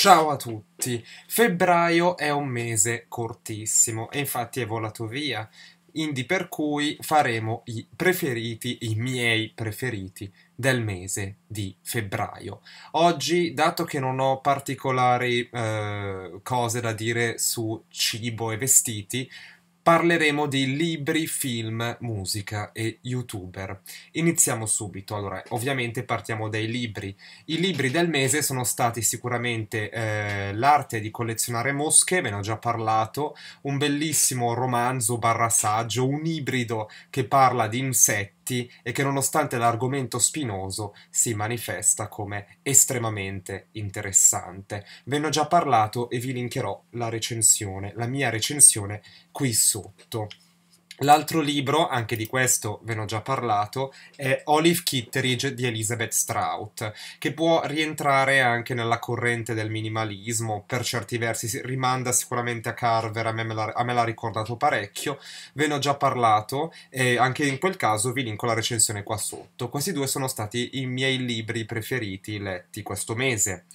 Ciao a tutti! Febbraio è un mese cortissimo e infatti è volato via, indi per cui faremo i preferiti, i miei preferiti del mese di febbraio. Oggi, dato che non ho particolari eh, cose da dire su cibo e vestiti, parleremo di libri, film, musica e youtuber. Iniziamo subito, allora ovviamente partiamo dai libri. I libri del mese sono stati sicuramente eh, L'arte di collezionare mosche, ve ne ho già parlato, un bellissimo romanzo barra saggio, un ibrido che parla di insetti detti e che nonostante l'argomento spinoso si manifesta come estremamente interessante. Ve ne ho già parlato e vi linkerò la recensione, la mia recensione qui sotto. L'altro libro, anche di questo ve ne ho già parlato, è Olive Kitteridge di Elizabeth Strout, che può rientrare anche nella corrente del minimalismo, per certi versi rimanda sicuramente a Carver, a me, me l'ha, a me l'ha ricordato parecchio, ve ne ho già parlato e anche in quel caso vi linko la recensione qua sotto. Questi due sono stati i miei libri preferiti letti questo mese.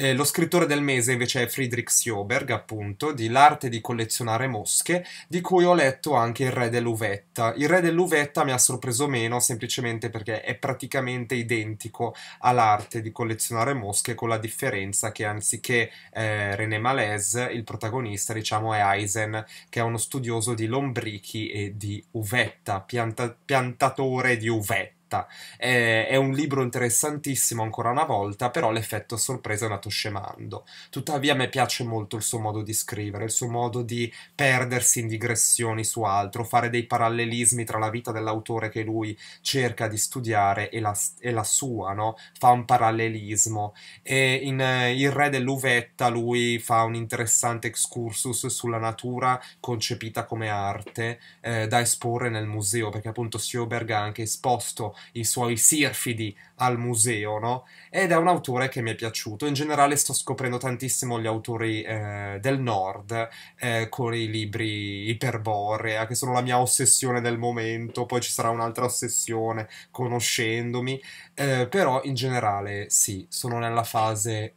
Eh, lo scrittore del mese invece è Friedrich Sjoberg, appunto, di L'arte di collezionare mosche, di cui ho letto anche Il re dell'uvetta. Il re dell'uvetta mi ha sorpreso meno semplicemente perché è praticamente identico all'arte di collezionare mosche con la differenza che anziché eh, René Malaise, il protagonista, diciamo, è Eisen, che è uno studioso di lombrichi e di uvetta, pianta- piantatore di uvetta fatta. È, è, un libro interessantissimo ancora una volta, però l'effetto sorpresa è nato scemando. Tuttavia a me piace molto il suo modo di scrivere, il suo modo di perdersi in digressioni su altro, fare dei parallelismi tra la vita dell'autore che lui cerca di studiare e la, e la sua, no? Fa un parallelismo. E in eh, Il re dell'uvetta lui fa un interessante excursus sulla natura concepita come arte eh, da esporre nel museo, perché appunto Sioberg ha anche esposto i suoi sirfidi al museo, no? Ed è un autore che mi è piaciuto. In generale sto scoprendo tantissimo gli autori eh, del nord eh, con i libri Iperborea, che sono la mia ossessione del momento, poi ci sarà un'altra ossessione conoscendomi, eh, però in generale sì, sono nella fase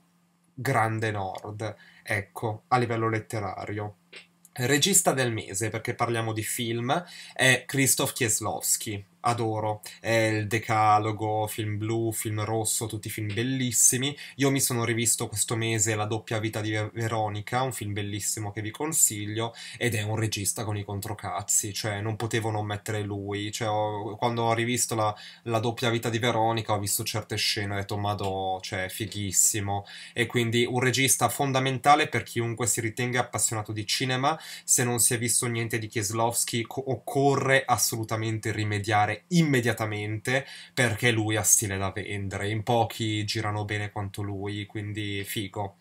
grande nord, ecco, a livello letterario. Regista del mese, perché parliamo di film, è Krzysztof Kieslowski adoro. È il Decalogo, film blu, film rosso, tutti film bellissimi. Io mi sono rivisto questo mese La doppia vita di Veronica, un film bellissimo che vi consiglio, ed è un regista con i controcazzi, cioè non potevo non mettere lui. Cioè, ho, quando ho rivisto la, la, doppia vita di Veronica ho visto certe scene e ho detto, madò, cioè, fighissimo. E quindi un regista fondamentale per chiunque si ritenga appassionato di cinema. Se non si è visto niente di Kieslowski, occorre assolutamente rimediare fare immediatamente perché lui ha stile da vendere. In pochi girano bene quanto lui, quindi figo.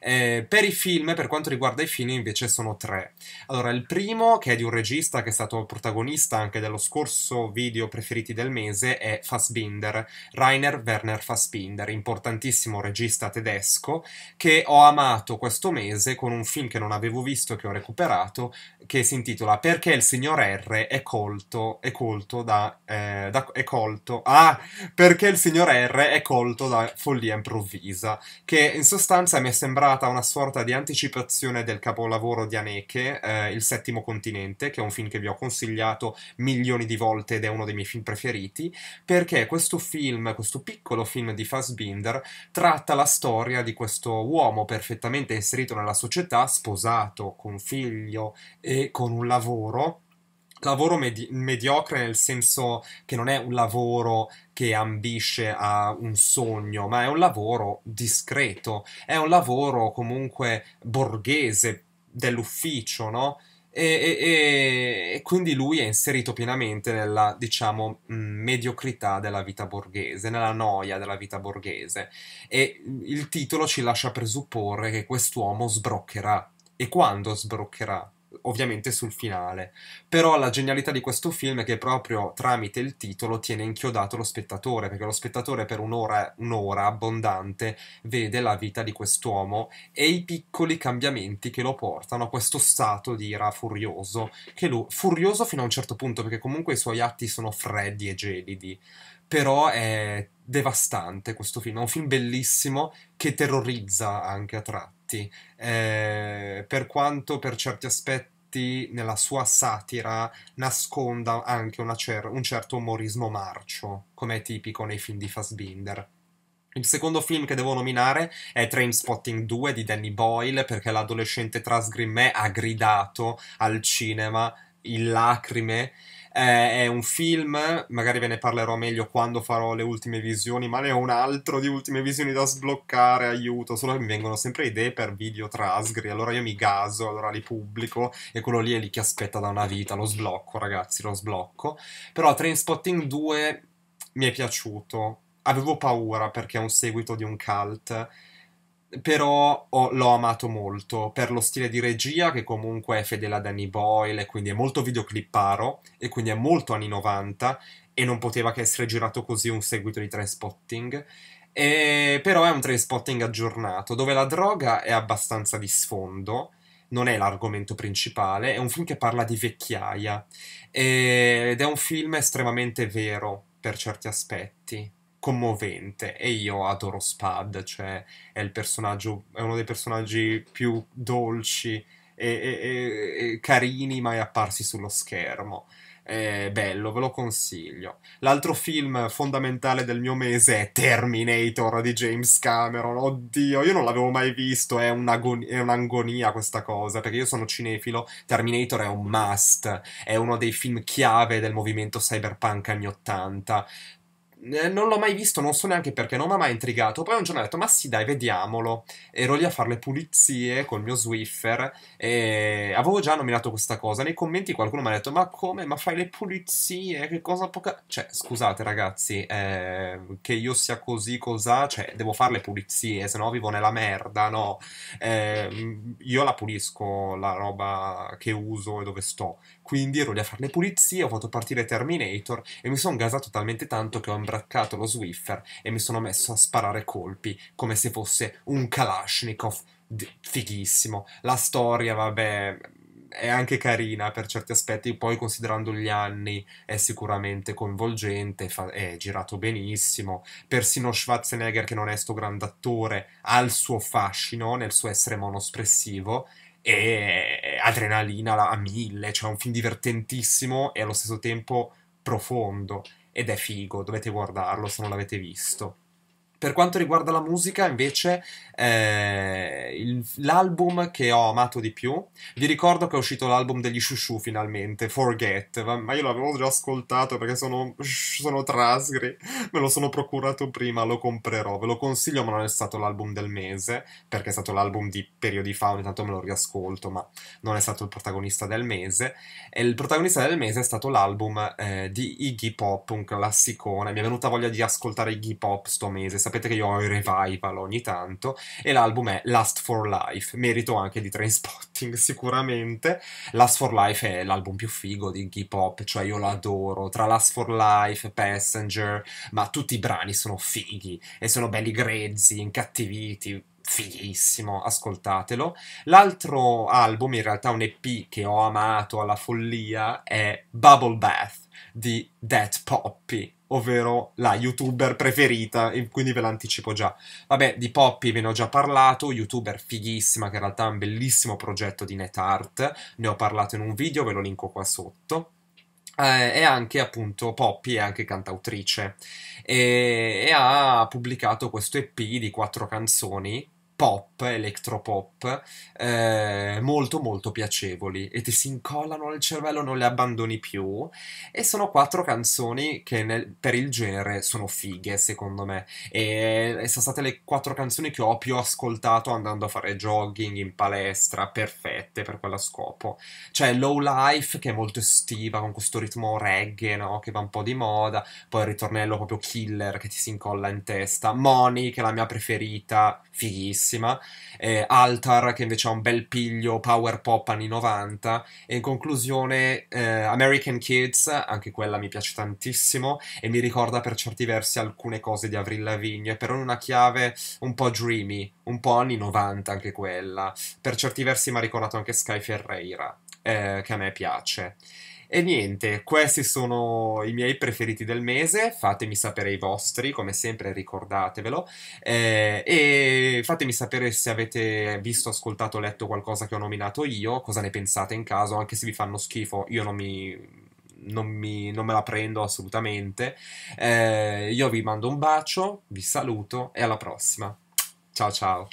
Eh, per i film, per quanto riguarda i film, invece sono tre. Allora, il primo, che è di un regista che è stato protagonista anche dello scorso video preferiti del mese, è Fassbinder, Rainer Werner Fassbinder, importantissimo regista tedesco che ho amato questo mese con un film che non avevo visto e che ho recuperato, che si intitola Perché il signor R è colto, è colto da eh, da, è colto. Ah, perché il signor R è colto da follia improvvisa, che in sostanza mi è sembrata una sorta di anticipazione del capolavoro di Aneke, eh, Il settimo continente, che è un film che vi ho consigliato milioni di volte ed è uno dei miei film preferiti, perché questo film, questo piccolo film di Fassbinder, tratta la storia di questo uomo perfettamente inserito nella società, sposato, con figlio e con un lavoro lavoro medi- mediocre nel senso che non è un lavoro che ambisce a un sogno, ma è un lavoro discreto, è un lavoro comunque borghese dell'ufficio, no? E, e, e quindi lui è inserito pienamente nella, diciamo, mm, mediocrità della vita borghese, nella noia della vita borghese. E il titolo ci lascia presupporre che quest'uomo sbroccherà. E quando sbroccherà? ovviamente sul finale. Però la genialità di questo film è che proprio tramite il titolo tiene inchiodato lo spettatore, perché lo spettatore per un'ora, un'ora abbondante vede la vita di quest'uomo e i piccoli cambiamenti che lo portano a questo stato di ira furioso, che lui, furioso fino a un certo punto, perché comunque i suoi atti sono freddi e gelidi, però è devastante questo film, è un film bellissimo che terrorizza anche a tratti. Difatti, eh, per quanto per certi aspetti nella sua satira nasconda anche cer- un certo umorismo marcio, come è tipico nei film di Fassbinder. Il secondo film che devo nominare è Train Spotting 2 di Danny Boyle perché l'adolescente trans ha gridato al cinema in lacrime eh, è un film, magari ve ne parlerò meglio quando farò le ultime visioni, ma ne ho un altro di ultime visioni da sbloccare, aiuto, solo che mi vengono sempre idee per video trasgri, allora io mi gaso, allora li pubblico e quello lì è lì che aspetta da una vita, lo sblocco ragazzi, lo sblocco. Però Trainspotting 2 mi è piaciuto, avevo paura perché è un seguito di un cult però ho, l'ho amato molto per lo stile di regia che comunque è fedele a Danny Boyle e quindi è molto videoclipparo e quindi è molto anni 90 e non poteva che essere girato così un seguito di Trainspotting e, però è un Trainspotting aggiornato dove la droga è abbastanza di sfondo non è l'argomento principale, è un film che parla di vecchiaia ed è un film estremamente vero per certi aspetti commovente e io adoro Spad, cioè è, è uno dei personaggi più dolci e, e, e, carini mai apparsi sullo schermo. È bello, ve lo consiglio. L'altro film fondamentale del mio mese è Terminator di James Cameron. Oddio, io non l'avevo mai visto, è, è un'angonia questa cosa, perché io sono cinefilo, Terminator è un must, è uno dei film chiave del movimento cyberpunk anni 80. Eh, non l'ho mai visto, non so neanche perché, non mi ha mai intrigato. Poi un giorno ho detto, ma sì dai, vediamolo. Ero lì a fare le pulizie col mio Swiffer e avevo già nominato questa cosa. Nei commenti qualcuno mi ha detto, ma come, ma fai le pulizie, che cosa poca... Cioè, scusate ragazzi, eh, che io sia così cos'ha, cioè, devo fare le pulizie, se no vivo nella merda, no? Eh, io la pulisco la roba che uso e dove sto. Quindi ero lì a fare le pulizie, ho fatto partire Terminator e mi sono gasato talmente tanto che ho imbraccato lo Swiffer e mi sono messo a sparare colpi come se fosse un Kalashnikov fighissimo. La storia, vabbè, è anche carina per certi aspetti, poi considerando gli anni è sicuramente coinvolgente, fa- è girato benissimo, persino Schwarzenegger che non è sto grande attore ha il suo fascino nel suo essere monospressivo e adrenalina a mille, cioè un film divertentissimo e allo stesso tempo profondo ed è figo, dovete guardarlo se non l'avete visto. Per quanto riguarda la musica, invece, eh, il, l'album che ho amato di più, vi ricordo che è uscito l'album degli Shushu finalmente, Forget, ma io l'avevo già ascoltato perché sono, sono trasgri, me lo sono procurato prima, lo comprerò, ve lo consiglio, ma non è stato l'album del mese, perché è stato l'album di periodi fa, ogni tanto me lo riascolto, ma non è stato il protagonista del mese. E il protagonista del mese è stato l'album eh, di Iggy Pop, un classicone, mi è venuta voglia di ascoltare Iggy Pop sto mese, sapete che io ho i revival ogni tanto, e l'album è Last for Life, merito anche di Trainspotting sicuramente. Last for Life è l'album più figo di hip hop, cioè io lo adoro, tra Last for Life, Passenger, ma tutti i brani sono fighi e sono belli grezzi, incattiviti, fighissimo, ascoltatelo. L'altro album, in realtà un EP che ho amato alla follia, è Bubble Bath di Dead Poppy ovvero la youtuber preferita, e quindi ve l'anticipo già. Vabbè, di Poppy ve ne ho già parlato, youtuber fighissima, che in realtà è un bellissimo progetto di NetArt, ne ho parlato in un video, ve lo linko qua sotto. Eh, e anche appunto Poppy, è anche cantautrice e, e ha pubblicato questo EP di quattro canzoni pop, electropop, eh, molto molto piacevoli e ti si incollano nel cervello, non le abbandoni più. E sono quattro canzoni che nel, per il genere sono fighe, secondo me. E, e, sono state le quattro canzoni che ho più ascoltato andando a fare jogging in palestra, perfette per quello scopo. C'è cioè, Low Life, che è molto estiva, con questo ritmo reggae, no? Che va un po' di moda. Poi il ritornello proprio killer che ti si incolla in testa. Money, che è la mia preferita, fighissima bellissima, eh, Altar che invece ha un bel piglio power pop anni 90 e in conclusione eh, American Kids, anche quella mi piace tantissimo e mi ricorda per certi versi alcune cose di Avril Lavigne, però in una chiave un po' dreamy, un po' anni 90 anche quella, per certi versi mi ha ricordato anche Sky Ferreira, eh, che a me piace. E niente, questi sono i miei preferiti del mese, fatemi sapere i vostri, come sempre ricordatevelo, eh, e fatemi sapere se avete visto, ascoltato, letto qualcosa che ho nominato io, cosa ne pensate in caso, anche se vi fanno schifo, io non mi... Non, mi, non me la prendo assolutamente. Eh, io vi mando un bacio, vi saluto e alla prossima. Ciao ciao.